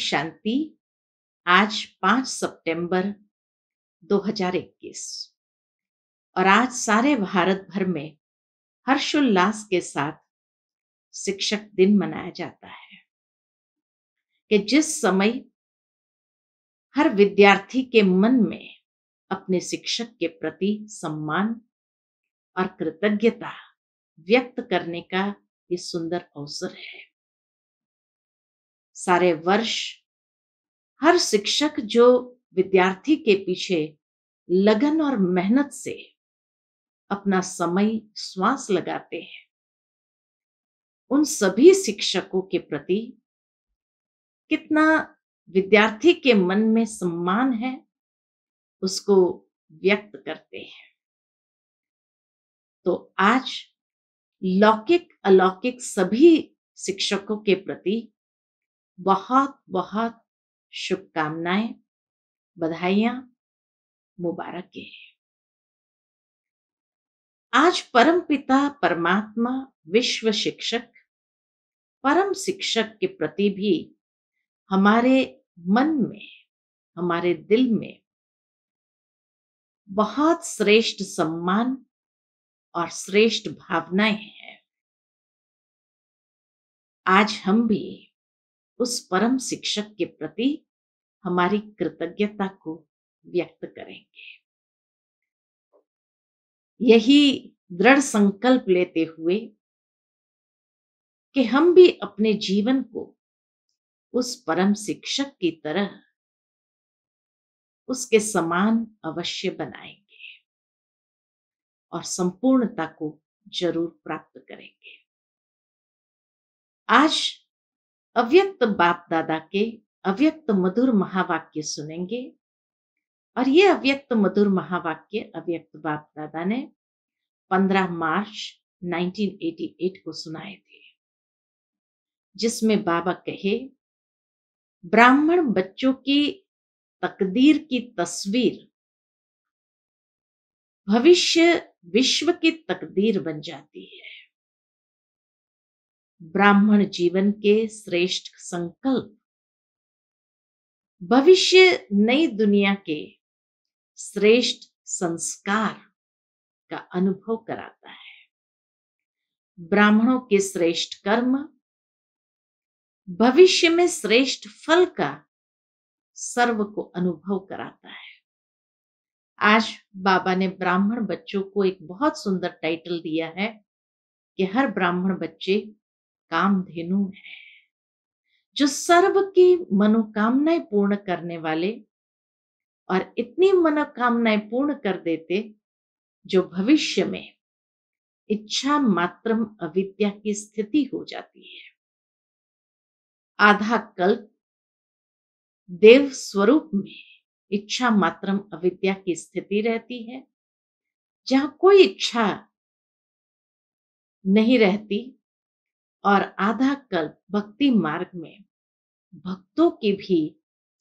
शांति आज 5 सितंबर 2021 और आज सारे भारत भर में हर्षोल्लास के साथ शिक्षक दिन मनाया जाता है कि जिस समय हर विद्यार्थी के मन में अपने शिक्षक के प्रति सम्मान और कृतज्ञता व्यक्त करने का ये सुंदर अवसर है सारे वर्ष हर शिक्षक जो विद्यार्थी के पीछे लगन और मेहनत से अपना समय श्वास लगाते हैं उन सभी शिक्षकों के प्रति कितना विद्यार्थी के मन में सम्मान है उसको व्यक्त करते हैं तो आज लौकिक अलौकिक सभी शिक्षकों के प्रति बहुत बहुत शुभकामनाएं बधाइयां मुबारकें आज परम पिता परमात्मा विश्व शिक्षक परम शिक्षक के प्रति भी हमारे मन में हमारे दिल में बहुत श्रेष्ठ सम्मान और श्रेष्ठ भावनाएं हैं आज हम भी उस परम शिक्षक के प्रति हमारी कृतज्ञता को व्यक्त करेंगे यही दृढ़ संकल्प लेते हुए कि हम भी अपने जीवन को उस परम शिक्षक की तरह उसके समान अवश्य बनाएंगे और संपूर्णता को जरूर प्राप्त करेंगे आज अव्यक्त बाप दादा के अव्यक्त मधुर महावाक्य सुनेंगे और ये अव्यक्त मधुर महावाक्य अव्यक्त बाप दादा ने 15 मार्च 1988 को सुनाए थे जिसमें बाबा कहे ब्राह्मण बच्चों की तकदीर की तस्वीर भविष्य विश्व की तकदीर बन जाती है ब्राह्मण जीवन के श्रेष्ठ संकल्प भविष्य नई दुनिया के श्रेष्ठ संस्कार का अनुभव कराता है ब्राह्मणों के श्रेष्ठ कर्म भविष्य में श्रेष्ठ फल का सर्व को अनुभव कराता है आज बाबा ने ब्राह्मण बच्चों को एक बहुत सुंदर टाइटल दिया है कि हर ब्राह्मण बच्चे कामधेनु है जो सर्व की मनोकामनाएं पूर्ण करने वाले और इतनी मनोकामनाएं पूर्ण कर देते जो भविष्य में इच्छा मात्रम अविद्या की स्थिति हो जाती है आधा कल्प देव स्वरूप में इच्छा मात्रम अविद्या की स्थिति रहती है जहां कोई इच्छा नहीं रहती और आधा कल्प भक्ति मार्ग में भक्तों की भी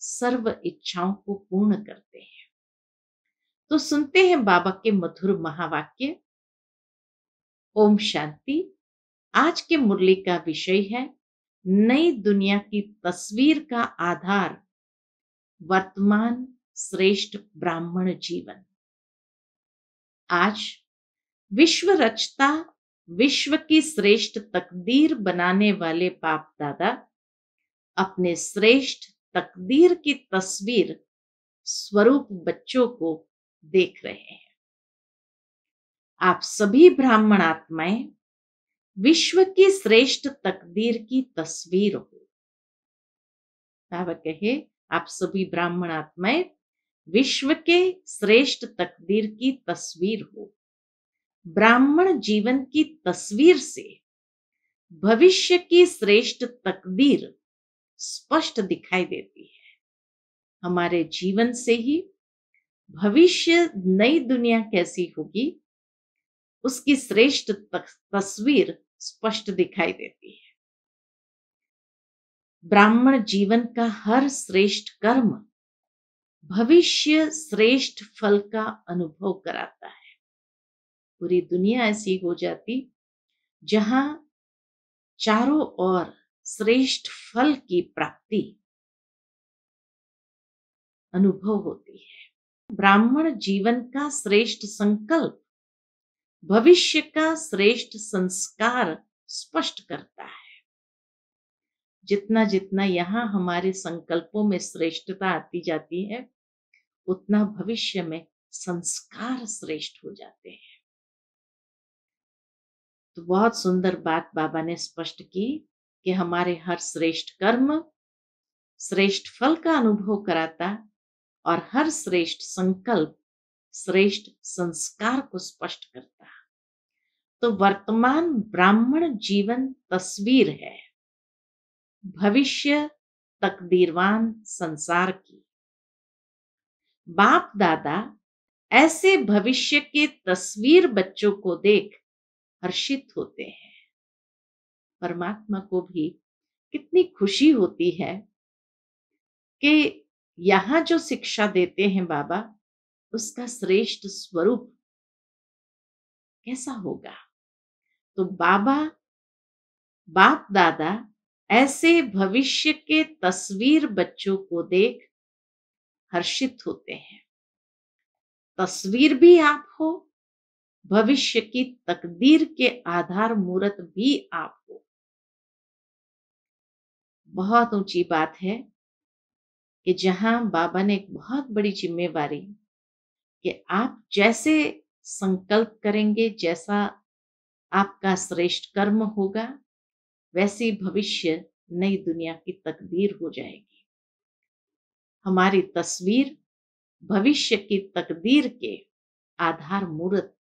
सर्व इच्छाओं को पूर्ण करते हैं तो सुनते हैं बाबा के मधुर महावाक्य ओम शांति आज के मुरली का विषय है नई दुनिया की तस्वीर का आधार वर्तमान श्रेष्ठ ब्राह्मण जीवन आज विश्व रचता विश्व की श्रेष्ठ तकदीर बनाने वाले बाप दादा अपने श्रेष्ठ तकदीर की तस्वीर स्वरूप बच्चों को देख रहे हैं आप सभी ब्राह्मण आत्माएं विश्व की श्रेष्ठ तकदीर की तस्वीर हो कहे आप सभी ब्राह्मण आत्माएं विश्व के श्रेष्ठ तकदीर की तस्वीर हो ब्राह्मण जीवन की तस्वीर से भविष्य की श्रेष्ठ तकदीर स्पष्ट दिखाई देती है हमारे जीवन से ही भविष्य नई दुनिया कैसी होगी उसकी श्रेष्ठ तस्वीर स्पष्ट दिखाई देती है ब्राह्मण जीवन का हर श्रेष्ठ कर्म भविष्य श्रेष्ठ फल का अनुभव कराता है पूरी दुनिया ऐसी हो जाती जहां चारों ओर श्रेष्ठ फल की प्राप्ति अनुभव होती है ब्राह्मण जीवन का श्रेष्ठ संकल्प भविष्य का श्रेष्ठ संस्कार स्पष्ट करता है जितना जितना यहाँ हमारे संकल्पों में श्रेष्ठता आती जाती है उतना भविष्य में संस्कार श्रेष्ठ हो जाते हैं तो बहुत सुंदर बात बाबा ने स्पष्ट की कि हमारे हर श्रेष्ठ कर्म श्रेष्ठ फल का अनुभव कराता और हर श्रेष्ठ संकल्प श्रेष्ठ संस्कार को स्पष्ट करता तो वर्तमान ब्राह्मण जीवन तस्वीर है भविष्य तकदीरवान संसार की बाप दादा ऐसे भविष्य के तस्वीर बच्चों को देख हर्षित होते हैं परमात्मा को भी कितनी खुशी होती है कि यहाँ जो शिक्षा देते हैं बाबा उसका श्रेष्ठ स्वरूप कैसा होगा तो बाबा बाप दादा ऐसे भविष्य के तस्वीर बच्चों को देख हर्षित होते हैं तस्वीर भी आप हो भविष्य की तकदीर के आधार मूर्त भी आपको बहुत ऊंची बात है कि जहां बाबा ने एक बहुत बड़ी जिम्मेवारी कि आप जैसे संकल्प करेंगे जैसा आपका श्रेष्ठ कर्म होगा वैसी भविष्य नई दुनिया की तकदीर हो जाएगी हमारी तस्वीर भविष्य की तकदीर के आधार मूर्त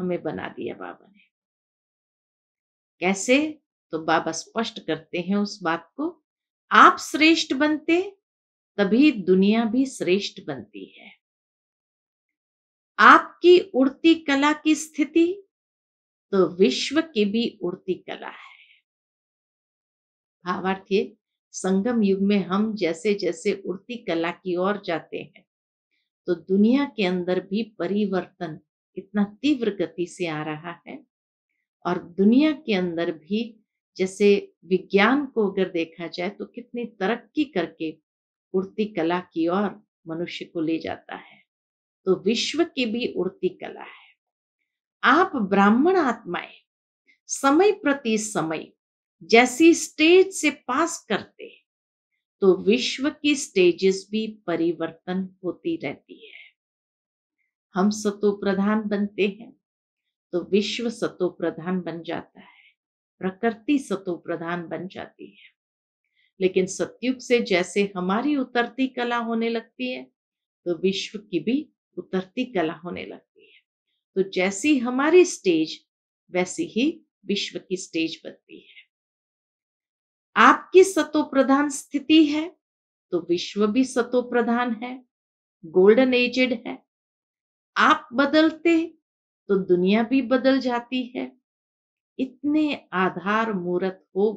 हमें बना दिया बाबा ने कैसे तो बाबा स्पष्ट करते हैं उस बात को आप श्रेष्ठ बनते तभी दुनिया भी श्रेष्ठ बनती है आपकी उड़ती कला की स्थिति तो विश्व की भी उड़ती कला है भावार्थी संगम युग में हम जैसे जैसे उड़ती कला की ओर जाते हैं तो दुनिया के अंदर भी परिवर्तन इतना तीव्र गति से आ रहा है और दुनिया के अंदर भी जैसे विज्ञान को अगर देखा जाए तो कितनी तरक्की करके उड़ती कला की ओर मनुष्य को ले जाता है तो विश्व की भी उड़ती कला है आप ब्राह्मण आत्माएं समय प्रति समय जैसी स्टेज से पास करते तो विश्व की स्टेजेस भी परिवर्तन होती रहती है हम सतो प्रधान बनते हैं तो विश्व सतो प्रधान बन जाता है प्रकृति सतो प्रधान बन जाती है लेकिन सत्युग से जैसे हमारी उतरती कला होने लगती है तो विश्व की भी उतरती कला होने लगती है तो जैसी हमारी स्टेज वैसी ही विश्व की स्टेज बनती है आपकी सतो प्रधान स्थिति है तो विश्व भी सतो प्रधान है गोल्डन एजेड है आप बदलते तो दुनिया भी बदल जाती है इतने आधार मूर्त हो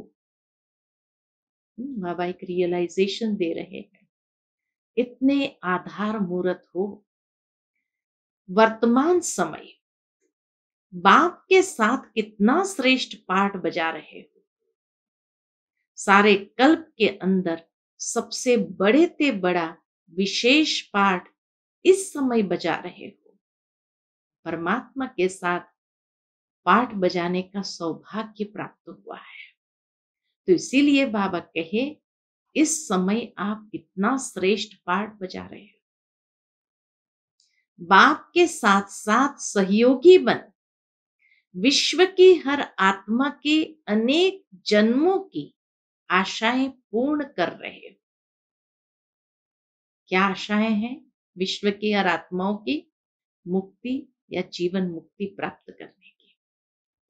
हम्म, बाबा एक रियलाइजेशन दे रहे हैं इतने आधार मूर्त हो वर्तमान समय बाप के साथ कितना श्रेष्ठ पाठ बजा रहे हो सारे कल्प के अंदर सबसे बड़े ते बड़ा विशेष पाठ इस समय बजा रहे हो परमात्मा के साथ पाठ बजाने का सौभाग्य प्राप्त हुआ है तो इसीलिए बाबा कहे इस समय आप कितना श्रेष्ठ पाठ बजा रहे हो बाप के साथ साथ सहयोगी बन विश्व की हर आत्मा के अनेक जन्मों की आशाएं पूर्ण कर रहे हो क्या आशाएं हैं विश्व की हर आत्माओं की मुक्ति या जीवन मुक्ति प्राप्त करने की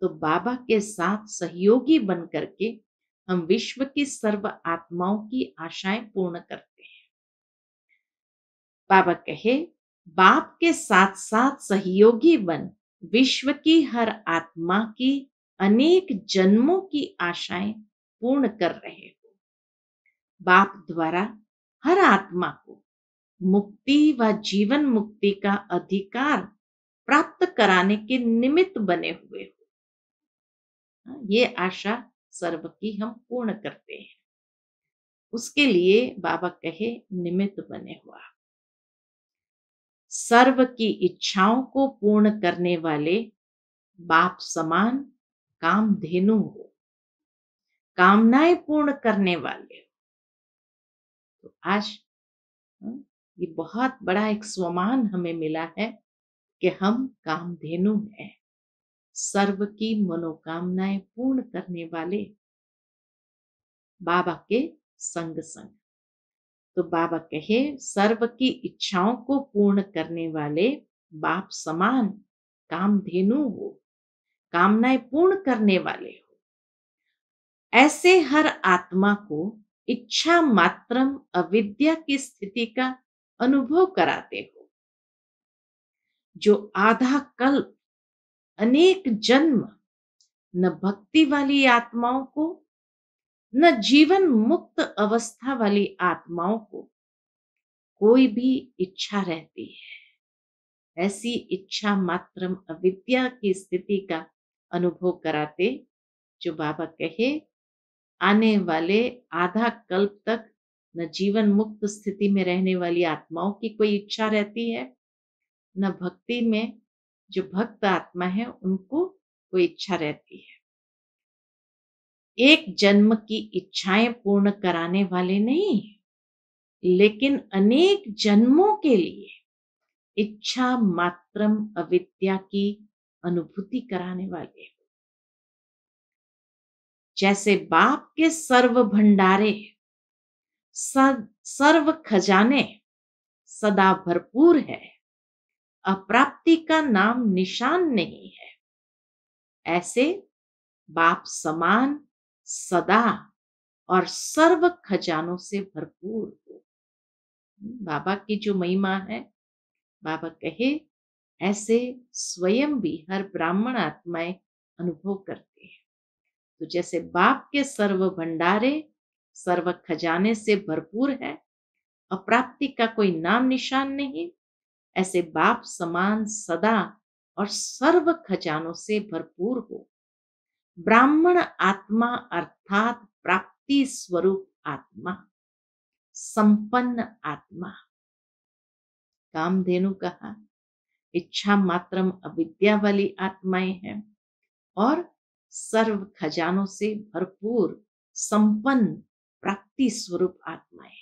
तो बाबा के साथ सहयोगी बन करके हम विश्व की सर्व आत्माओं की आशाएं पूर्ण करते हैं बाबा कहे बाप के साथ साथ सहयोगी बन विश्व की हर आत्मा की अनेक जन्मों की आशाएं पूर्ण कर रहे हो बाप द्वारा हर आत्मा को मुक्ति व जीवन मुक्ति का अधिकार प्राप्त कराने के निमित्त बने हुए हो हाँ, ये आशा सर्व की हम पूर्ण करते हैं उसके लिए बाबा कहे निमित्त बने हुआ सर्व की इच्छाओं को पूर्ण करने वाले बाप समान काम धेनु हो कामनाएं पूर्ण करने वाले हो तो आज हाँ, ये बहुत बड़ा एक स्वमान हमें मिला है कि हम कामधेनु हैं सर्व की मनोकामनाएं पूर्ण करने वाले बाबा के संग संग तो बाबा कहे सर्व की इच्छाओं को पूर्ण करने वाले बाप समान कामधेनु हो कामनाएं पूर्ण करने वाले हो ऐसे हर आत्मा को इच्छा मात्रम अविद्या की स्थिति का अनुभव कराते हो जो आधा कल्प अनेक जन्म न भक्ति वाली आत्माओं को न जीवन मुक्त अवस्था वाली आत्माओं को कोई भी इच्छा रहती है ऐसी इच्छा मात्रम अविद्या की स्थिति का अनुभव कराते जो बाबा कहे आने वाले आधा कल्प तक न जीवन मुक्त स्थिति में रहने वाली आत्माओं की कोई इच्छा रहती है न भक्ति में जो भक्त आत्मा है उनको कोई इच्छा रहती है एक जन्म की इच्छाएं पूर्ण कराने वाले नहीं लेकिन अनेक जन्मों के लिए इच्छा मात्रम अविद्या की अनुभूति कराने वाले जैसे बाप के सर्व भंडारे सर्व खजाने सदा भरपूर है अप्राप्ति का नाम निशान नहीं है ऐसे बाप समान सदा और सर्व खजानों से भरपूर हो हम्म, बाबा की जो महिमा है बाबा कहे ऐसे स्वयं भी हर ब्राह्मण आत्माएं अनुभव करते हैं तो जैसे बाप के सर्व भंडारे सर्व खजाने से भरपूर है अप्राप्ति का कोई नाम निशान नहीं ऐसे बाप समान सदा और सर्व खजानों से भरपूर हो ब्राह्मण आत्मा अर्थात प्राप्ति स्वरूप आत्मा संपन्न आत्मा कामधेनु कहा इच्छा मात्रम अविद्या वाली आत्माएं हैं और सर्व खजानों से भरपूर संपन्न प्राप्ति स्वरूप आत्माएं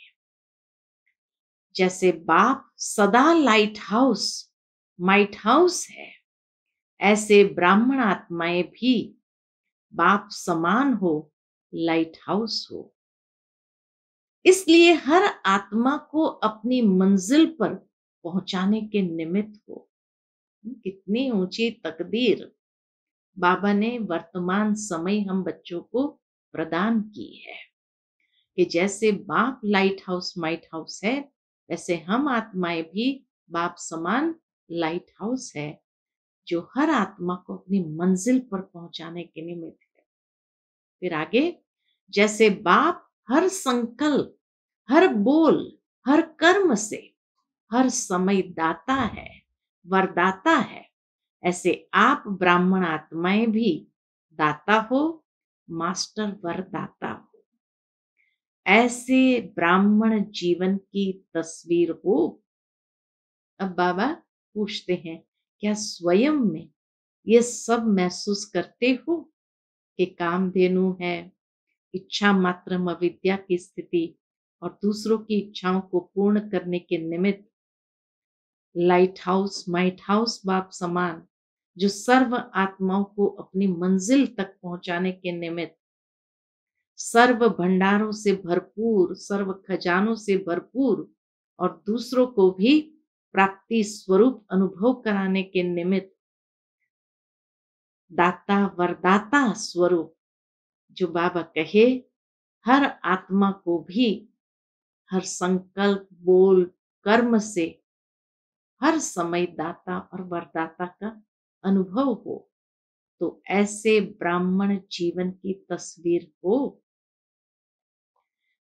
जैसे बाप सदा लाइट हाउस माइट हाउस है ऐसे ब्राह्मण आत्माएं भी बाप समान हो लाइट हाउस हो इसलिए हर आत्मा को अपनी मंजिल पर पहुंचाने के निमित्त हो कितनी ऊंची तकदीर बाबा ने वर्तमान समय हम बच्चों को प्रदान की है कि जैसे बाप लाइट हाउस माइट हाउस है ऐसे हम आत्माएं भी बाप समान लाइट हाउस है जो हर आत्मा को अपनी मंजिल पर पहुंचाने के निमित्त है फिर आगे जैसे बाप हर संकल्प हर बोल हर कर्म से हर समय दाता है वरदाता है ऐसे आप ब्राह्मण आत्माएं भी दाता हो मास्टर वरदाता हो ऐसे ब्राह्मण जीवन की तस्वीर हो अब बाबा पूछते हैं क्या स्वयं में ये सब महसूस करते हो कि काम धेनु है इच्छा मात्र अविद्या की स्थिति और दूसरों की इच्छाओं को पूर्ण करने के निमित्त लाइट हाउस माइट हाउस बाप समान जो सर्व आत्माओं को अपनी मंजिल तक पहुंचाने के निमित्त सर्व भंडारों से भरपूर सर्व खजानों से भरपूर और दूसरों को भी प्राप्ति स्वरूप अनुभव कराने के निमित्त दाता वरदाता स्वरूप जो बाबा कहे हर आत्मा को भी हर संकल्प बोल कर्म से हर समय दाता और वरदाता का अनुभव हो तो ऐसे ब्राह्मण जीवन की तस्वीर को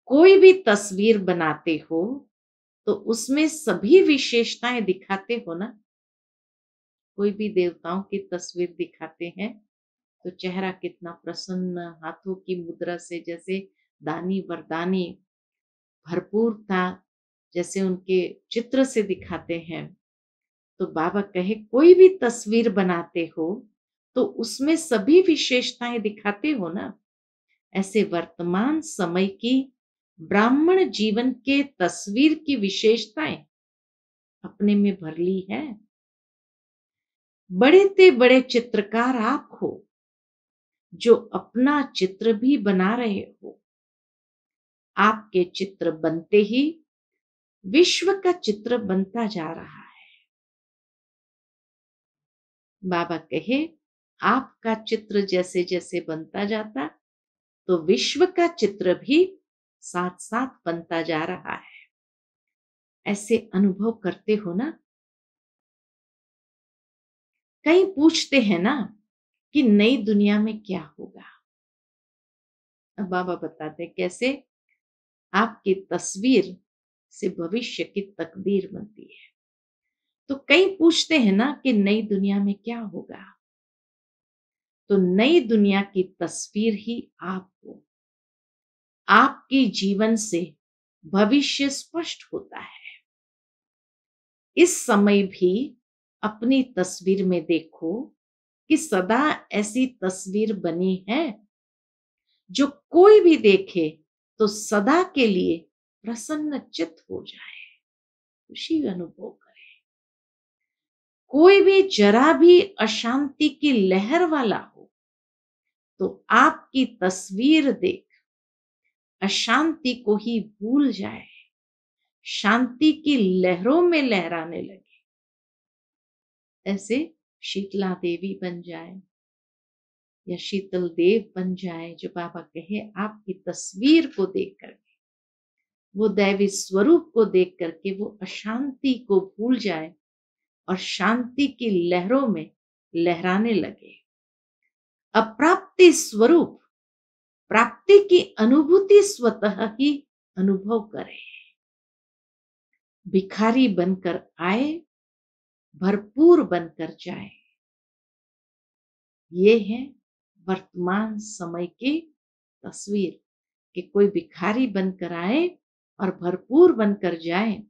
कोई भी तस्वीर बनाते हो तो उसमें सभी विशेषताएं दिखाते हो ना कोई भी देवताओं की तस्वीर दिखाते हैं तो चेहरा कितना प्रसन्न हाथों की मुद्रा से जैसे दानी वरदानी भरपूर था जैसे उनके चित्र से दिखाते हैं तो बाबा कहे कोई भी तस्वीर बनाते हो तो उसमें सभी विशेषताएं दिखाते हो ना ऐसे वर्तमान समय की ब्राह्मण जीवन के तस्वीर की विशेषताएं अपने में भर ली है बड़े ते बड़े चित्रकार आप हो जो अपना चित्र भी बना रहे हो आपके चित्र बनते ही विश्व का चित्र बनता जा रहा है बाबा कहे आपका चित्र जैसे जैसे बनता जाता तो विश्व का चित्र भी साथ साथ बनता जा रहा है ऐसे अनुभव करते हो ना कहीं पूछते हैं ना कि नई दुनिया में क्या होगा अब बाबा बताते कैसे आपकी तस्वीर से भविष्य की तकदीर बनती है तो कई पूछते हैं ना कि नई दुनिया में क्या होगा तो नई दुनिया की तस्वीर ही आप हो आपके जीवन से भविष्य स्पष्ट होता है इस समय भी अपनी तस्वीर में देखो कि सदा ऐसी तस्वीर बनी है जो कोई भी देखे तो सदा के लिए प्रसन्न चित हो जाए खुशी अनुभव करे कोई भी जरा भी अशांति की लहर वाला हो तो आपकी तस्वीर देख अशांति को ही भूल जाए शांति की लहरों में लहराने लगे ऐसे शीतला देवी बन जाए या शीतल देव बन जाए जो बाबा कहे आपकी तस्वीर को देख करके वो दैवी स्वरूप को देख करके वो अशांति को भूल जाए और शांति की लहरों में लहराने लगे अप्राप्ति स्वरूप प्राप्ति की अनुभूति स्वतः ही अनुभव करे भिखारी बनकर आए भरपूर बनकर जाए ये है वर्तमान समय की तस्वीर कि कोई भिखारी बनकर आए और भरपूर बनकर जाए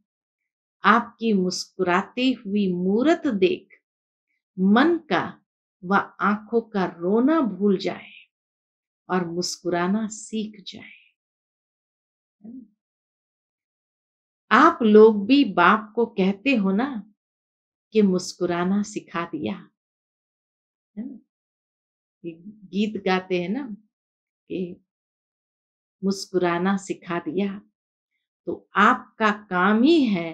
आपकी मुस्कुराती हुई मूरत देख मन का व आंखों का रोना भूल जाए और मुस्कुराना सीख जाए आप लोग भी बाप को कहते हो ना कि मुस्कुराना सिखा दिया है ना गीत गाते हैं ना कि मुस्कुराना सिखा दिया तो आपका काम ही है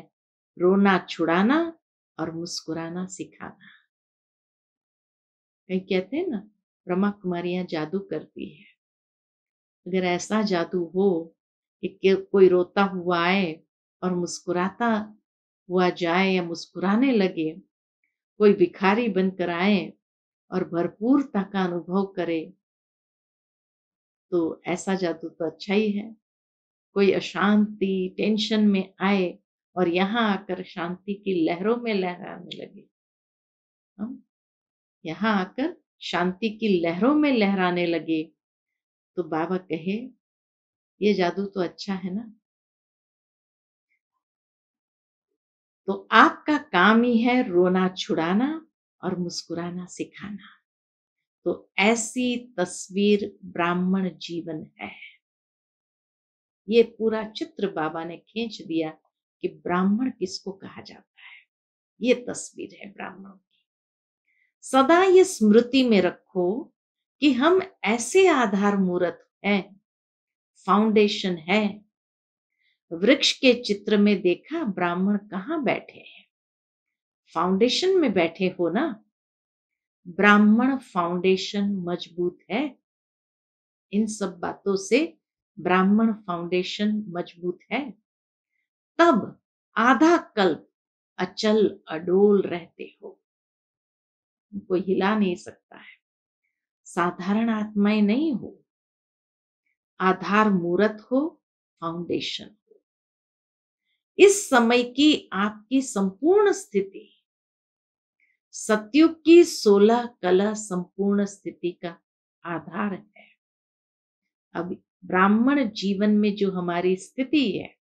रोना छुड़ाना और मुस्कुराना सिखाना कहीं कहते हैं ना ब्रह्मा कुमारियां जादू करती है अगर ऐसा जादू हो कि कोई रोता हुआ आए और मुस्कुराता हुआ जाए या मुस्कुराने लगे कोई भिखारी बनकर आए और भरपूरता का अनुभव करे तो ऐसा जादू तो अच्छा ही है कोई अशांति टेंशन में आए और यहाँ आकर शांति की लहरों में लहराने लगे हम यहाँ आकर शांति की लहरों में लहराने लगे तो बाबा कहे ये जादू तो अच्छा है ना तो आपका काम ही है रोना छुड़ाना और मुस्कुराना सिखाना तो ऐसी तस्वीर ब्राह्मण जीवन है ये पूरा चित्र बाबा ने खींच दिया कि ब्राह्मण किसको कहा जाता है ये तस्वीर है ब्राह्मण सदा ये स्मृति में रखो कि हम ऐसे आधार मूर्त हैं फाउंडेशन है वृक्ष के चित्र में देखा ब्राह्मण कहाँ बैठे हैं फाउंडेशन में बैठे हो ना ब्राह्मण फाउंडेशन मजबूत है इन सब बातों से ब्राह्मण फाउंडेशन मजबूत है तब आधा कल्प अचल अडोल रहते हो उनको हिला नहीं सकता है साधारण आत्माएं नहीं हो आधार मूर्त हो फाउंडेशन हो इस समय की आपकी संपूर्ण स्थिति सत्युग की सोलह कला संपूर्ण स्थिति का आधार है अब ब्राह्मण जीवन में जो हमारी स्थिति है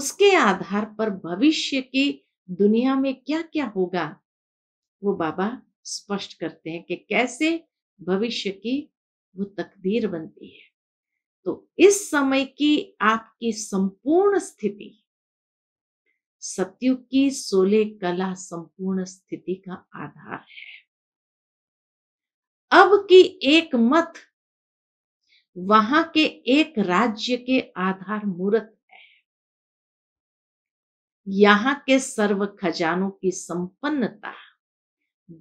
उसके आधार पर भविष्य की दुनिया में क्या क्या होगा वो बाबा स्पष्ट करते हैं कि कैसे भविष्य की वो तकदीर बनती है तो इस समय की आपकी संपूर्ण स्थिति सत्युग की सोलह कला संपूर्ण स्थिति का आधार है अब की एक मत वहां के एक राज्य के आधार मूर्त है यहां के सर्व खजानों की संपन्नता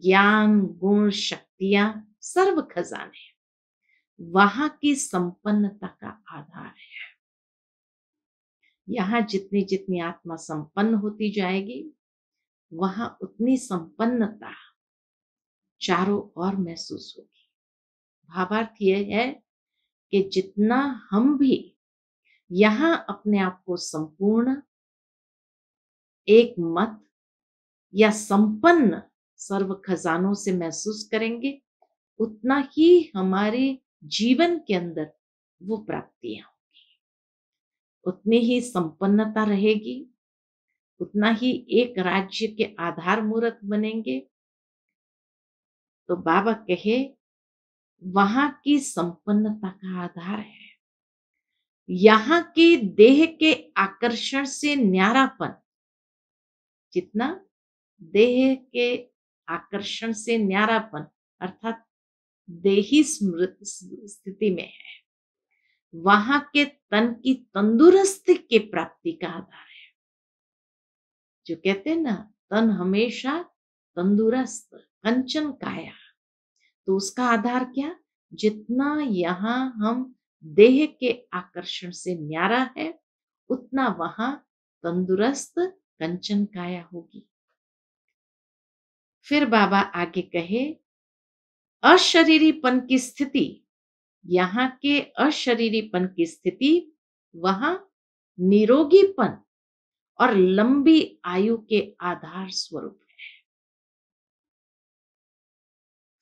ज्ञान गुण शक्तियां सर्व खजाने वहां की संपन्नता का आधार है यहां जितनी जितनी आत्मा संपन्न होती जाएगी वहां उतनी संपन्नता चारों ओर महसूस होगी भावार्थ यह है कि जितना हम भी यहां अपने आप को संपूर्ण एक मत या संपन्न सर्व खजानों से महसूस करेंगे उतना ही हमारे जीवन के अंदर वो प्राप्तियां होंगी उतनी ही संपन्नता रहेगी उतना ही एक राज्य के आधार मूर्त बनेंगे तो बाबा कहे वहां की संपन्नता का आधार है यहाँ के देह के आकर्षण से न्यारापन जितना देह के आकर्षण से न्यारापन अर्थात देही स्थिति में है वहां के तन की तंदुरुस्ती के प्राप्ति का आधार है जो कहते हैं ना तन हमेशा तंदुरुस्त कंचन काया तो उसका आधार क्या जितना यहाँ हम देह के आकर्षण से न्यारा है उतना वहां तंदुरुस्त कंचन काया होगी फिर बाबा आगे कहे अशरीरीपन की स्थिति यहाँ के अशरीरीपन की स्थिति वहां निरोगीपन और लंबी आयु के आधार स्वरूप है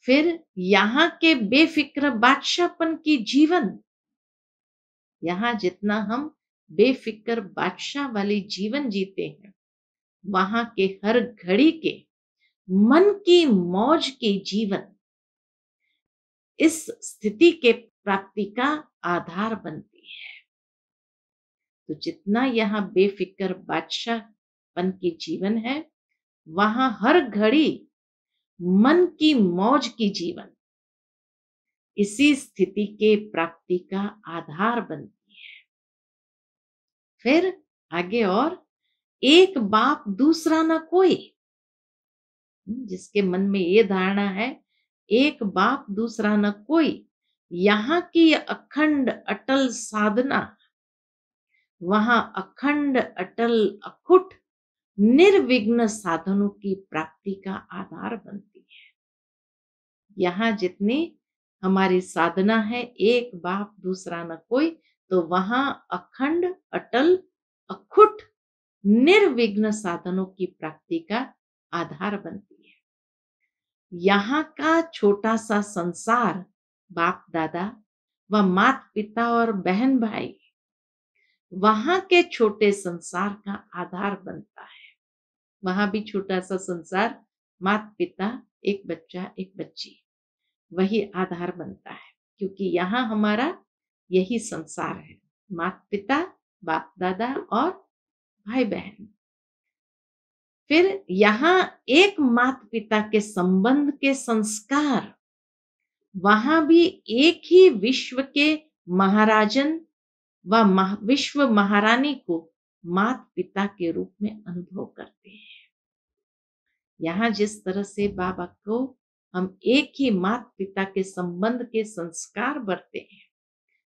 फिर यहाँ के बेफिक्र बादशाहपन की जीवन यहाँ जितना हम बेफिक्र बादशाह वाली जीवन जीते हैं वहां के हर घड़ी के मन की मौज के जीवन इस स्थिति के प्राप्ति का आधार बनती है तो जितना यहाँ बेफिक्र बादशाहपन के जीवन है वहां हर घड़ी मन की मौज की जीवन इसी स्थिति के प्राप्ति का आधार बनती है फिर आगे और एक बाप दूसरा ना कोई जिसके मन में ये धारणा है एक बाप दूसरा न कोई यहाँ की अखंड अटल साधना वहां अखंड अटल अखुट निर्विघ्न साधनों की प्राप्ति का आधार बनती है यहाँ जितनी हमारी साधना है एक बाप दूसरा न कोई तो वहां अखंड अटल अखुट निर्विघ्न साधनों की प्राप्ति का आधार बनती यहाँ का छोटा सा संसार बाप दादा व मात पिता और बहन भाई वहां के छोटे संसार का आधार बनता है वहां भी छोटा सा संसार मात पिता एक बच्चा एक बच्ची वही आधार बनता है क्योंकि यहाँ हमारा यही संसार है मात पिता बाप दादा और भाई बहन फिर यहाँ एक मात पिता के संबंध के संस्कार वहां भी एक ही विश्व के महाराजन व मह, विश्व महारानी को माता पिता के रूप में अनुभव करते हैं यहाँ जिस तरह से बाबा को हम एक ही मात पिता के संबंध के संस्कार बरते हैं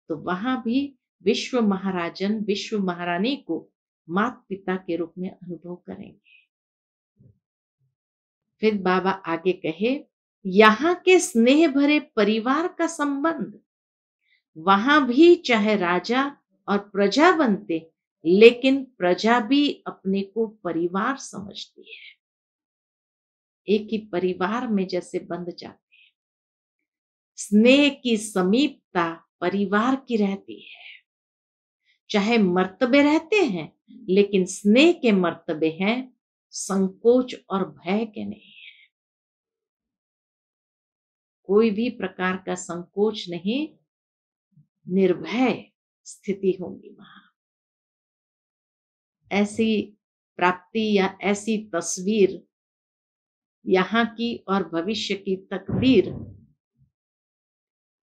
तो वहां भी विश्व महाराजन विश्व महारानी को मात पिता के रूप में अनुभव करेंगे फिर बाबा आगे कहे यहाँ के स्नेह भरे परिवार का संबंध वहां भी चाहे राजा और प्रजा बनते लेकिन प्रजा भी अपने को परिवार समझती है एक ही परिवार में जैसे बंध जाते हैं स्नेह की समीपता परिवार की रहती है चाहे मर्तबे रहते हैं लेकिन स्नेह के मर्तबे हैं संकोच और भय के नहीं कोई भी प्रकार का संकोच नहीं निर्भय स्थिति होगी वहां ऐसी प्राप्ति या ऐसी तस्वीर यहाँ की और भविष्य की तकदीर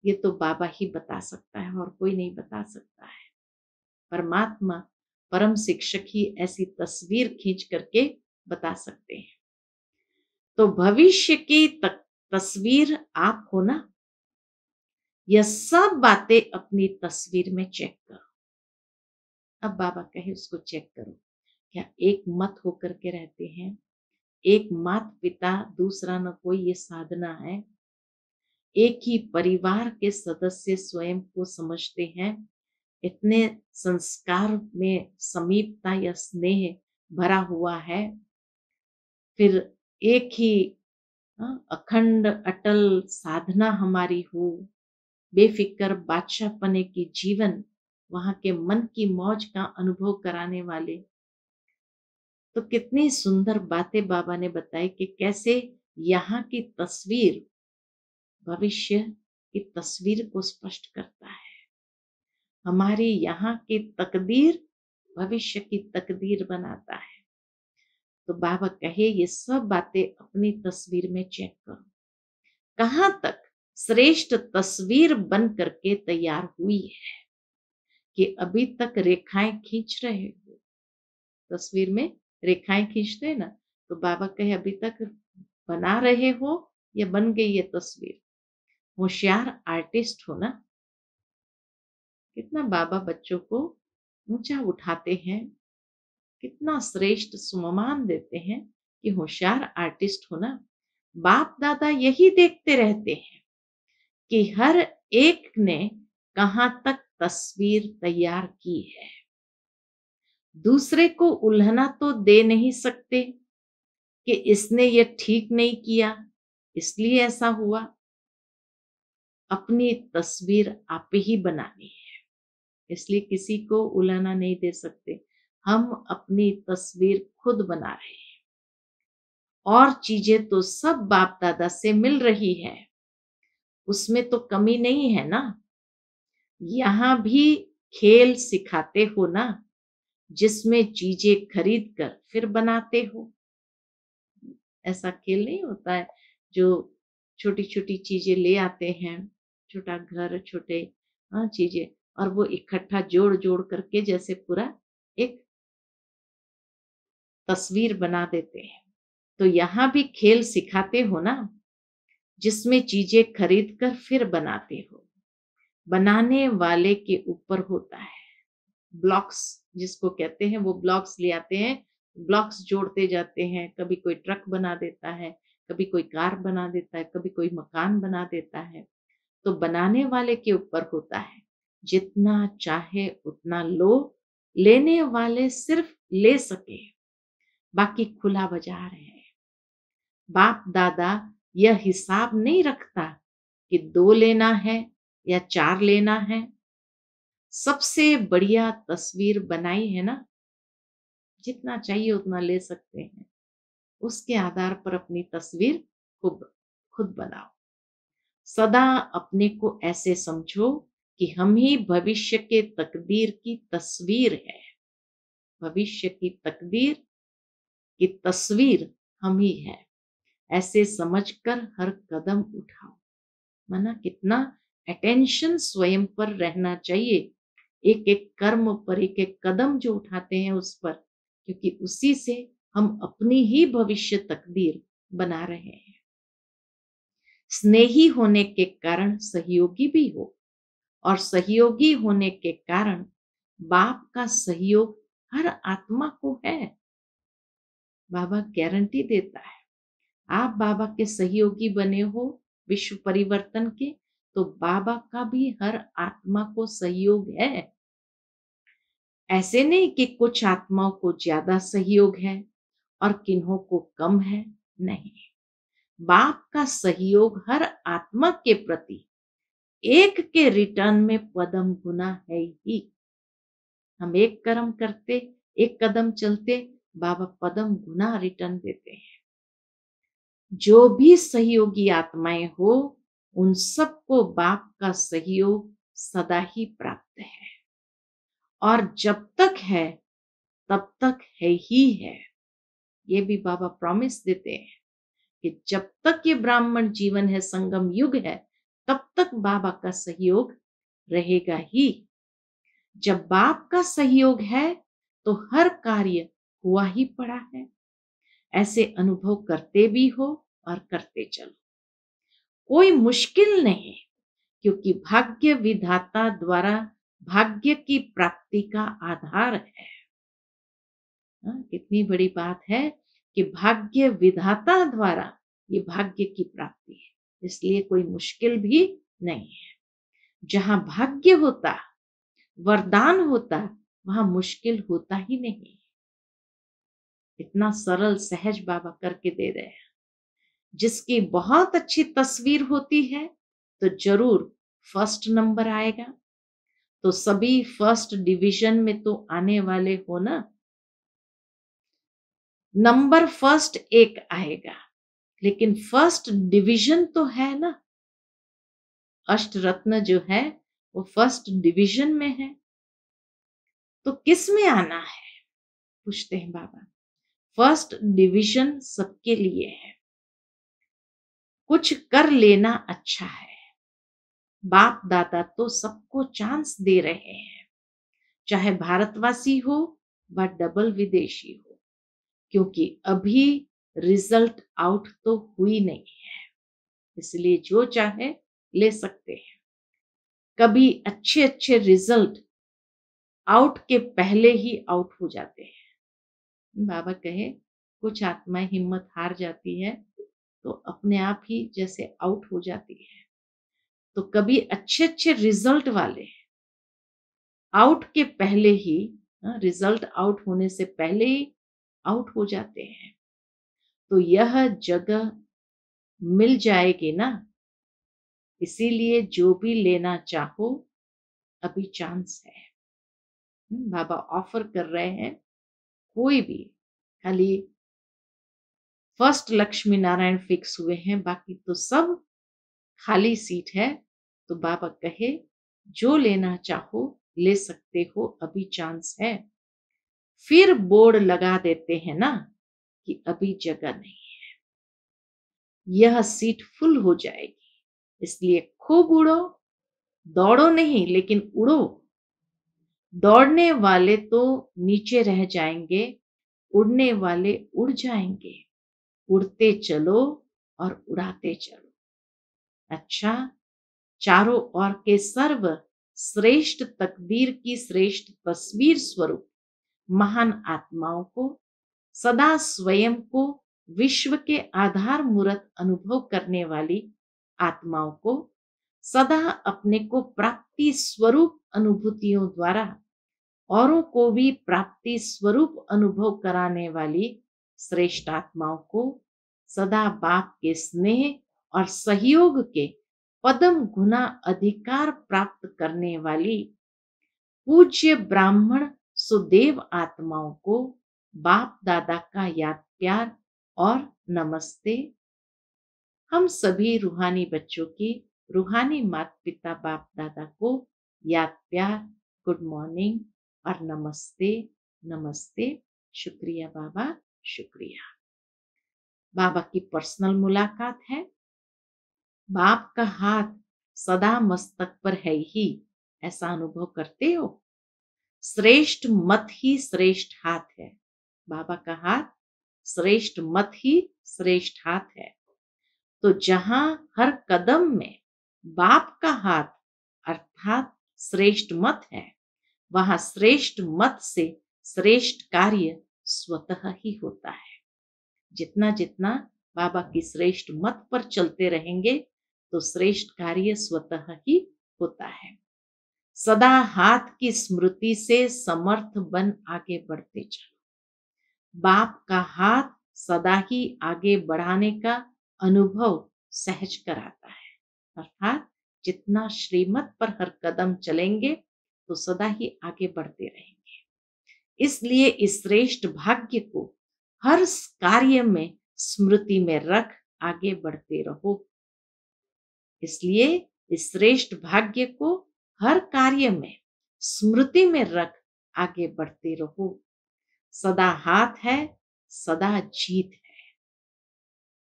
ये तो बाबा ही बता सकता है और कोई नहीं बता सकता है परमात्मा परम शिक्षक ही ऐसी तस्वीर खींच करके बता सकते हैं तो भविष्य की तक तस्वीर आप हो ना यह सब बातें अपनी तस्वीर में चेक करो अब बाबा कहे उसको चेक करो क्या एक मत होकर के रहते हैं एक मात पिता दूसरा न कोई ये साधना है एक ही परिवार के सदस्य स्वयं को समझते हैं इतने संस्कार में समीपता या स्नेह भरा हुआ है फिर एक ही हाँ, अखंड अटल साधना हमारी हो बेफिक्र बादशाह पने की जीवन वहां के मन की मौज का अनुभव कराने वाले तो कितनी सुंदर बातें बाबा ने बताई कि कैसे यहाँ की तस्वीर भविष्य की तस्वीर को स्पष्ट करता है हमारी यहाँ की तकदीर भविष्य की तकदीर बनाता है तो बाबा कहे ये सब बातें अपनी तस्वीर में चेक करो कहाँ तक श्रेष्ठ तस्वीर बन करके तैयार हुई है कि अभी तक रेखाएं खींच रहे हो तस्वीर में रेखाएं खींचते हैं ना तो बाबा कहे अभी तक बना रहे हो या बन गई ये तस्वीर होशियार आर्टिस्ट हो ना कितना बाबा बच्चों को ऊंचा उठाते हैं कितना श्रेष्ठ सुममान देते हैं कि होशियार आर्टिस्ट होना बाप दादा यही देखते रहते हैं कि हर एक ने कहा तक तस्वीर तैयार की है दूसरे को उल्हना तो दे नहीं सकते कि इसने ये ठीक नहीं किया इसलिए ऐसा हुआ अपनी तस्वीर आप ही बनानी है इसलिए किसी को उलाना नहीं दे सकते हम अपनी तस्वीर खुद बना रहे हैं और चीजें तो सब बाप दादा से मिल रही है उसमें तो कमी नहीं है ना यहाँ भी खेल सिखाते हो ना जिसमें चीजें खरीद कर फिर बनाते हो ऐसा खेल नहीं होता है जो छोटी छोटी चीजें ले आते हैं छोटा घर छोटे हाँ चीजें और वो इकट्ठा जोड़ जोड़ करके जैसे पूरा एक तस्वीर बना देते हैं तो यहाँ भी खेल सिखाते हो ना जिसमें चीजें खरीद कर फिर बनाते हो बनाने वाले के ऊपर होता है ब्लॉक्स जिसको कहते हैं वो ब्लॉक्स ले आते हैं ब्लॉक्स जोड़ते जाते हैं कभी कोई ट्रक बना देता है कभी कोई कार बना देता है कभी कोई मकान बना देता है तो बनाने वाले के ऊपर होता है जितना चाहे उतना लो लेने वाले सिर्फ ले सके बाकी खुला बाजार है बाप दादा यह हिसाब नहीं रखता कि दो लेना है या चार लेना है सबसे बढ़िया तस्वीर बनाई है ना जितना चाहिए उतना ले सकते हैं उसके आधार पर अपनी तस्वीर खुद खुद बनाओ सदा अपने को ऐसे समझो कि हम ही भविष्य के तकदीर की तस्वीर है भविष्य की तकदीर कि तस्वीर हम ही है ऐसे समझकर हर कदम उठाओ मना कितना अटेंशन स्वयं पर रहना चाहिए एक एक कर्म पर एक एक कदम जो उठाते हैं उस पर क्योंकि उसी से हम अपनी ही भविष्य तकदीर बना रहे हैं स्नेही होने के कारण सहयोगी भी हो और सहयोगी होने के कारण बाप का सहयोग हर आत्मा को है बाबा गारंटी देता है आप बाबा के सहयोगी बने हो विश्व परिवर्तन के तो बाबा का भी हर आत्मा को सहयोग है ऐसे नहीं कि कुछ आत्माओं को ज्यादा सहयोग है और किन्हों को कम है नहीं बाप का सहयोग हर आत्मा के प्रति एक के रिटर्न में पदम गुना है ही हम एक कर्म करते एक कदम चलते बाबा पदम गुना रिटर्न देते हैं जो भी सहयोगी आत्माएं हो उन सबको बाप का सहयोग सदा ही प्राप्त है और जब तक है तब तक है ही है ये भी बाबा प्रॉमिस देते हैं कि जब तक ये ब्राह्मण जीवन है संगम युग है तब तक बाबा का सहयोग रहेगा ही जब बाप का सहयोग है तो हर कार्य हुआ ही पड़ा है ऐसे अनुभव करते भी हो और करते चलो कोई मुश्किल नहीं क्योंकि भाग्य विधाता द्वारा भाग्य की प्राप्ति का आधार है आ, हाँ, कितनी बड़ी बात है कि भाग्य विधाता द्वारा ये भाग्य की प्राप्ति है इसलिए कोई मुश्किल भी नहीं है जहां भाग्य होता वरदान होता वहां मुश्किल होता ही नहीं इतना सरल सहज बाबा करके दे रहे हैं जिसकी बहुत अच्छी तस्वीर होती है तो जरूर फर्स्ट नंबर आएगा तो सभी फर्स्ट डिवीजन में तो आने वाले हो ना नंबर फर्स्ट एक आएगा लेकिन फर्स्ट डिवीजन तो है ना अष्ट रत्न जो है वो फर्स्ट डिवीजन में है तो किस में आना है पूछते हैं बाबा फर्स्ट डिवीजन सबके लिए है कुछ कर लेना अच्छा है बाप दादा तो सबको चांस दे रहे हैं चाहे भारतवासी हो व डबल विदेशी हो क्योंकि अभी रिजल्ट आउट तो हुई नहीं है इसलिए जो चाहे ले सकते हैं कभी अच्छे अच्छे रिजल्ट आउट के पहले ही आउट हो जाते हैं बाबा कहे कुछ आत्माएं हिम्मत हार जाती है तो अपने आप ही जैसे आउट हो जाती है तो कभी अच्छे अच्छे रिजल्ट वाले आउट के पहले ही रिजल्ट हाँ, आउट होने से पहले ही आउट हो जाते हैं तो यह जगह मिल जाएगी ना इसीलिए जो भी लेना चाहो अभी चांस है हम्म, बाबा ऑफर कर रहे हैं कोई भी खाली फर्स्ट लक्ष्मी नारायण फिक्स हुए हैं बाकी तो सब खाली सीट है तो बाबा कहे जो लेना चाहो ले सकते हो अभी चांस है फिर बोर्ड लगा देते हैं ना कि अभी जगह नहीं है यह सीट फुल हो जाएगी इसलिए खूब उड़ो दौड़ो नहीं लेकिन उड़ो दौड़ने वाले तो नीचे रह जाएंगे उड़ने वाले उड़ जाएंगे उड़ते चलो और उड़ाते चलो अच्छा चारों ओर के सर्व श्रेष्ठ तकदीर की श्रेष्ठ तस्वीर स्वरूप महान आत्माओं को सदा स्वयं को विश्व के आधार मूर्त अनुभव करने वाली आत्माओं को सदा अपने को प्राप्ति स्वरूप अनुभूतियों द्वारा औरों को भी प्राप्ति स्वरूप अनुभव कराने वाली श्रेष्ठ आत्माओं को सदा बाप के स्नेह और सहयोग के पदम गुना अधिकार प्राप्त करने वाली पूज्य ब्राह्मण सुदेव आत्माओं को बाप दादा का याद प्यार और नमस्ते हम सभी रूहानी बच्चों की रूहानी मात पिता बाप दादा को याद प्यार गुड मॉर्निंग और नमस्ते नमस्ते शुक्रिया बाबा शुक्रिया बाबा की पर्सनल मुलाकात है बाप का हाथ सदा मस्तक पर है ही ऐसा अनुभव करते हो श्रेष्ठ मत ही श्रेष्ठ हाथ है बाबा का हाथ श्रेष्ठ मत ही श्रेष्ठ हाथ है तो जहां हर कदम में बाप का हाथ अर्थात श्रेष्ठ मत है वहां श्रेष्ठ मत से श्रेष्ठ कार्य स्वतः ही होता है जितना जितना बाबा की श्रेष्ठ मत पर चलते रहेंगे तो श्रेष्ठ कार्य स्वतः ही होता है सदा हाथ की स्मृति से समर्थ बन आगे बढ़ते चलो बाप का हाथ सदा ही आगे बढ़ाने का अनुभव सहज कराता है अर्थात जितना श्रीमत पर हर कदम चलेंगे तो सदा ही आगे बढ़ते रहेंगे इसलिए इस श्रेष्ठ भाग्य को हर कार्य में स्मृति में रख आगे बढ़ते रहो इसलिए इस श्रेष्ठ भाग्य को हर कार्य में स्मृति में रख आगे बढ़ते रहो सदा हाथ है सदा जीत है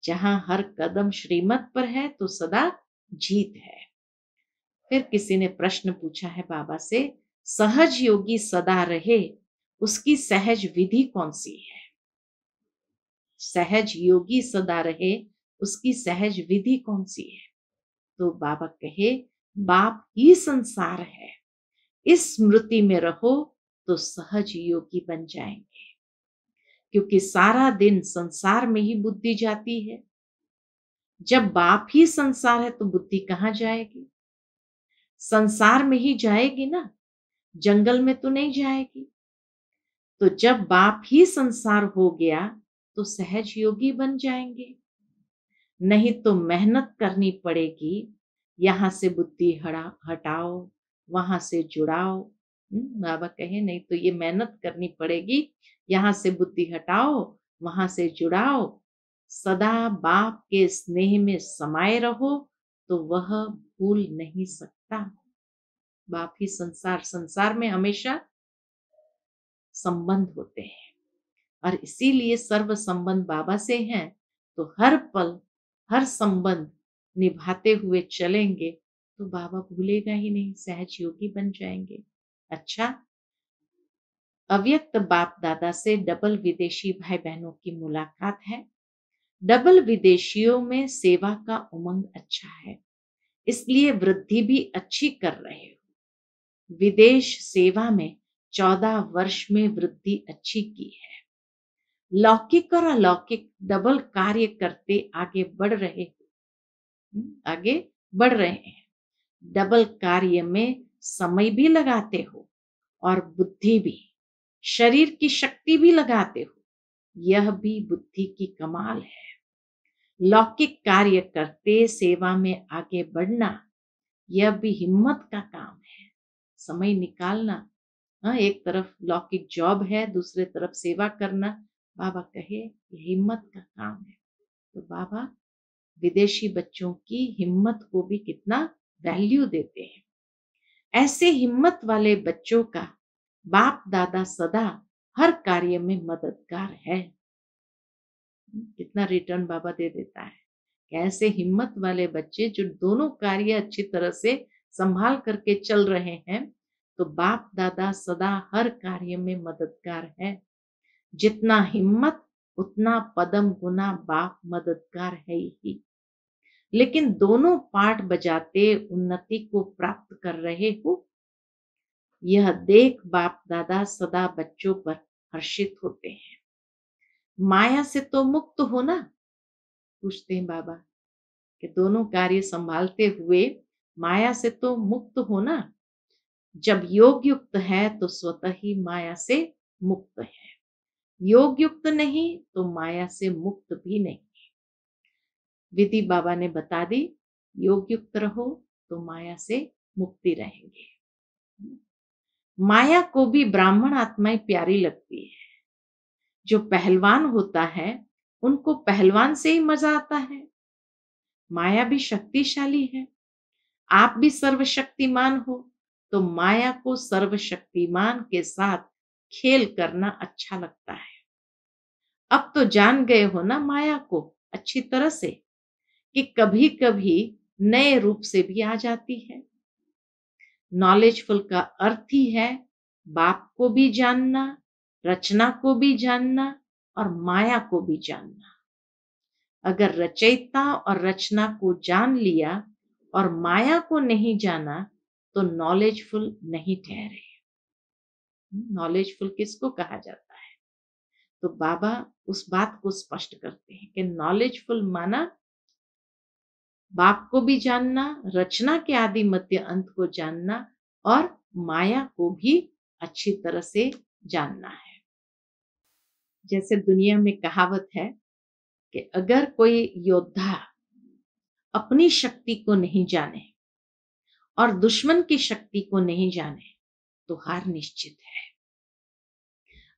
जहां हर कदम श्रीमत पर है तो सदा जीत है फिर किसी ने प्रश्न पूछा है बाबा से सहज योगी सदा रहे उसकी सहज विधि कौन सी है सहज योगी सदा रहे उसकी सहज विधि कौन सी है तो बाबा कहे बाप ही संसार है इस स्मृति में रहो तो सहज योगी बन जाएंगे क्योंकि सारा दिन संसार में ही बुद्धि जाती है जब बाप ही संसार है तो बुद्धि कहाँ जाएगी संसार में ही जाएगी ना जंगल में तो नहीं जाएगी तो जब बाप ही संसार हो गया तो सहज योगी बन जाएंगे नहीं तो मेहनत करनी पड़ेगी यहां से बुद्धि हटाओ वहां से जुड़ाओ हम्म, बाबा कहे नहीं तो ये मेहनत करनी पड़ेगी यहां से बुद्धि हटाओ वहां से जुड़ाओ सदा बाप के स्नेह में समाये रहो तो वह भूल नहीं सकता बाप ही संसार संसार में हमेशा संबंध होते हैं और इसीलिए सर्व संबंध बाबा से हैं तो हर पल हर संबंध निभाते हुए चलेंगे तो बाबा भूलेगा ही नहीं सहज योगी बन जाएंगे अच्छा अव्यक्त बाप दादा से डबल विदेशी भाई बहनों की मुलाकात है डबल विदेशियों में सेवा का उमंग अच्छा है इसलिए वृद्धि भी अच्छी कर रहे हो विदेश सेवा में चौदह वर्ष में वृद्धि अच्छी की है लौकिक और अलौकिक डबल कार्य करते आगे बढ़ रहे हो हम्म, आगे बढ़ रहे हैं डबल कार्य में समय भी लगाते हो और बुद्धि भी शरीर की शक्ति भी लगाते हो यह भी बुद्धि की कमाल है लौकिक कार्य करते सेवा में आगे बढ़ना यह भी हिम्मत का काम है समय निकालना हाँ एक तरफ लौकिक जॉब है दूसरे तरफ सेवा करना बाबा कहे ये हिम्मत का काम है तो बाबा विदेशी बच्चों की हिम्मत को भी कितना वैल्यू देते हैं ऐसे हिम्मत वाले बच्चों का बाप दादा सदा हर कार्य में मददगार है कितना रिटर्न बाबा दे देता है ऐसे हिम्मत वाले बच्चे जो दोनों कार्य अच्छी तरह से संभाल करके चल रहे हैं तो बाप दादा सदा हर कार्य में मददगार है जितना हिम्मत उतना पदम गुना बाप मददगार है ही लेकिन दोनों पाठ बजाते उन्नति को प्राप्त कर रहे हो यह देख बाप दादा सदा बच्चों पर हर्षित होते हैं माया से तो मुक्त हो ना पूछते हैं बाबा कि दोनों कार्य संभालते हुए माया से तो मुक्त होना जब योग युक्त है तो स्वतः ही माया से मुक्त है योग युक्त नहीं तो माया से मुक्त भी नहीं विधि बाबा ने बता दी योग युक्त रहो तो माया से मुक्ति रहेंगे माया को भी ब्राह्मण आत्माएं प्यारी लगती है जो पहलवान होता है उनको पहलवान से ही मजा आता है माया भी शक्तिशाली है आप भी सर्वशक्तिमान हो तो माया को सर्वशक्तिमान के साथ खेल करना अच्छा लगता है अब तो जान गए हो ना माया को अच्छी तरह से कि कभी कभी नए रूप से भी आ जाती है नॉलेजफुल का अर्थ ही है बाप को भी जानना रचना को भी जानना और माया को भी जानना अगर रचयिता और रचना को जान लिया और माया को नहीं जाना तो नॉलेजफुल नहीं ठहरे नॉलेजफुल हम्म, किसको कहा जाता है तो बाबा उस बात को स्पष्ट करते हैं कि नॉलेजफुल माना बाप को भी जानना रचना के आदि मध्य अंत को जानना और माया को भी अच्छी तरह से जानना है जैसे दुनिया में कहावत है कि अगर कोई योद्धा अपनी शक्ति को नहीं जाने और दुश्मन की शक्ति को नहीं जाने तो हार निश्चित है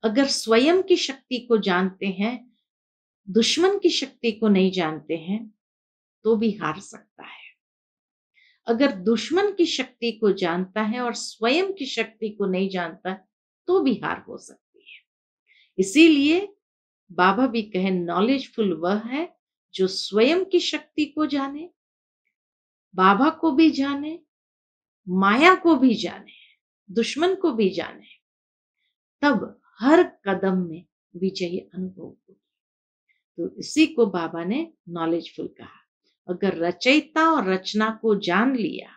अगर स्वयं की शक्ति को जानते हैं दुश्मन की शक्ति को नहीं जानते हैं तो भी हार सकता है अगर दुश्मन की शक्ति को जानता है और स्वयं की शक्ति को नहीं जानता तो भी हार हो सकती है इसीलिए बाबा भी कहे नॉलेजफुल वह है जो स्वयं की शक्ति को जाने बाबा को भी जाने माया को भी जाने दुश्मन को भी जाने तब हर कदम में विजयी अनुभव होगी तो इसी को बाबा ने नॉलेजफुल कहा अगर रचयिता और रचना को जान लिया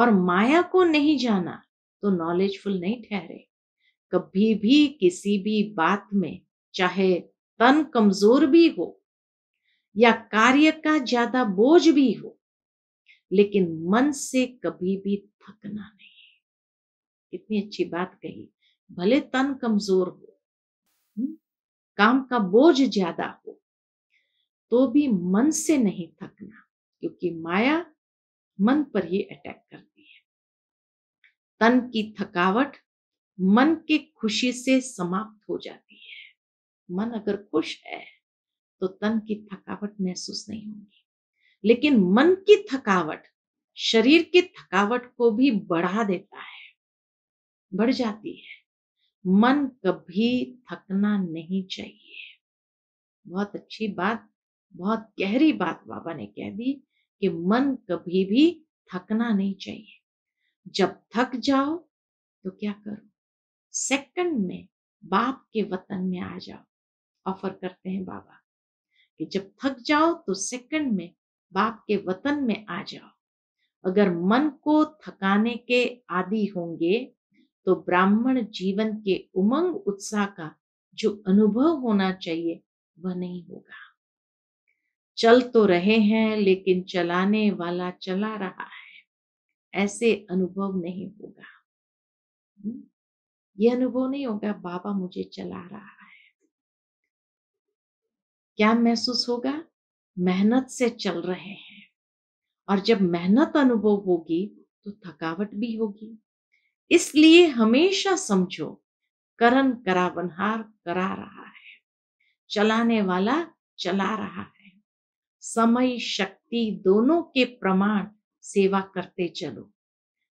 और माया को नहीं जाना तो नॉलेजफुल नहीं ठहरे कभी भी किसी भी बात में चाहे तन कमजोर भी हो या कार्य का ज्यादा बोझ भी हो लेकिन मन से कभी भी थकना नहीं कितनी अच्छी बात कही भले तन कमजोर हो हम्म, काम का बोझ ज्यादा हो तो भी मन से नहीं थकना क्योंकि माया मन पर ही अटैक करती है तन की थकावट मन के खुशी से समाप्त हो जाती है मन अगर खुश है तो तन की थकावट महसूस नहीं होगी लेकिन मन की थकावट शरीर की थकावट को भी बढ़ा देता है बढ़ जाती है मन कभी थकना नहीं चाहिए बहुत अच्छी बात बहुत गहरी बात बाबा ने कह दी कि मन कभी भी थकना नहीं चाहिए जब थक जाओ तो क्या करो सेकंड में बाप के वतन में आ जाओ ऑफर करते हैं बाबा कि जब थक जाओ तो सेकंड में बाप के वतन में आ जाओ अगर मन को थकाने के आदि होंगे तो ब्राह्मण जीवन के उमंग उत्साह का जो अनुभव होना चाहिए वह नहीं होगा चल तो रहे हैं लेकिन चलाने वाला चला रहा है ऐसे अनुभव नहीं होगा हम्म? ये अनुभव नहीं होगा बाबा मुझे चला रहा है क्या महसूस होगा मेहनत से चल रहे हैं और जब मेहनत अनुभव होगी तो थकावट भी होगी इसलिए हमेशा समझो करण करावनहार करा रहा है चलाने वाला चला रहा है समय शक्ति दोनों के प्रमाण सेवा करते चलो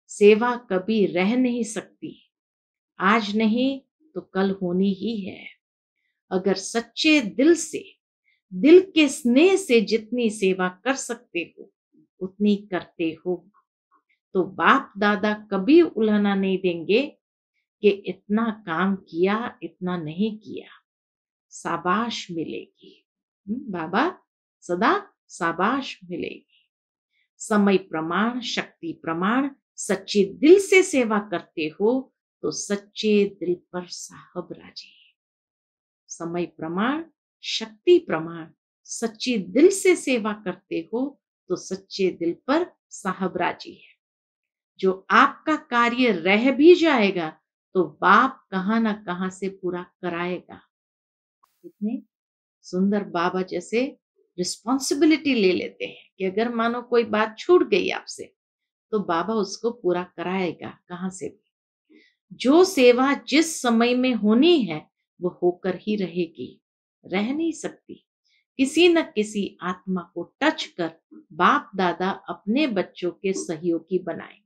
सेवा कभी रह नहीं सकती आज नहीं तो कल होनी ही है अगर सच्चे दिल से दिल के स्नेह से जितनी सेवा कर सकते हो उतनी करते हो तो बाप दादा कभी उलहना नहीं देंगे कि इतना काम किया इतना नहीं किया शाबाश मिलेगी हम्म, बाबा सदा शाबाश मिलेगी समय प्रमाण शक्ति प्रमाण सच्चे दिल से सेवा करते हो तो सच्चे दिल पर साहब राजी समय प्रमाण शक्ति प्रमाण सच्चे दिल से सेवा करते हो तो सच्चे दिल पर साहब राजी है जो आपका कार्य रह भी जाएगा तो बाप कहाँ ना कहाँ से पूरा कराएगा इतने सुंदर बाबा जैसे रिस्पॉन्सिबिलिटी ले लेते हैं कि अगर मानो कोई बात छूट गई आपसे तो बाबा उसको पूरा कराएगा कहाँ से भी जो सेवा जिस समय में होनी है वो होकर ही रहेगी रह नहीं सकती किसी न किसी आत्मा को टच कर बाप दादा अपने बच्चों के सहयोगी बनाएंगे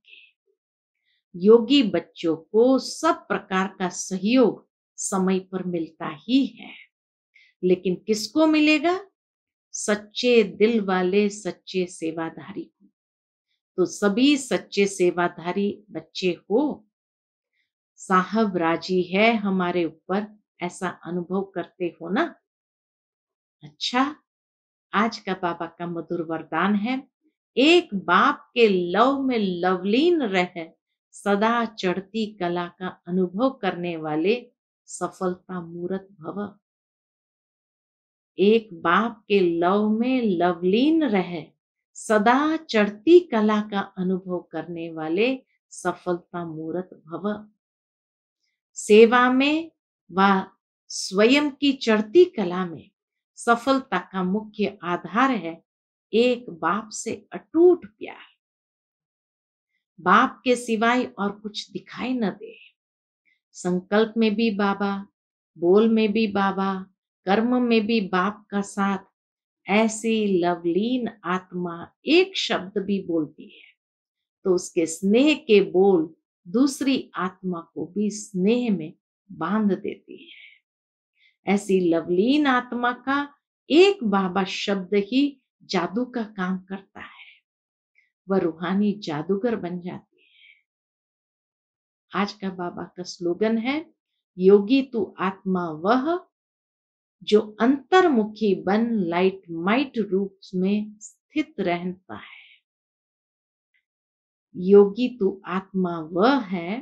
योगी बच्चों को सब प्रकार का सहयोग समय पर मिलता ही है लेकिन किसको मिलेगा सच्चे दिल वाले सच्चे सेवाधारी हो तो सभी सच्चे सेवाधारी बच्चे हो साहब राजी है हमारे ऊपर ऐसा अनुभव करते हो ना अच्छा आज का बाबा का मधुर वरदान है एक बाप के लव में लवलीन रह सदा चढ़ती कला का अनुभव करने वाले सफलता मूर्त भव एक बाप के लव में लवलीन रह सदा चढ़ती कला का अनुभव करने वाले सफलता मूर्त भव सेवा में व स्वयं की चढ़ती कला में सफलता का मुख्य आधार है एक बाप से अटूट प्यार बाप के सिवाय और कुछ दिखाई न दे संकल्प में भी बाबा बोल में भी बाबा कर्म में भी बाप का साथ ऐसी लवलीन आत्मा एक शब्द भी बोलती है तो उसके स्नेह के बोल दूसरी आत्मा को भी स्नेह में बांध देती है ऐसी लवलीन आत्मा का एक बाबा शब्द ही जादू का काम करता है वह रूहानी जादूगर बन जाती है आज का बाबा का स्लोगन है योगी तू आत्मा वह जो अंतर्मुखी बन लाइट माइट रूप में स्थित रहता है योगी तू आत्मा वह है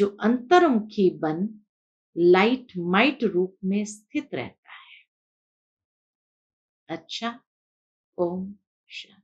जो अंतर्मुखी बन लाइट माइट रूप में स्थित रहता है अच्छा ओम शांति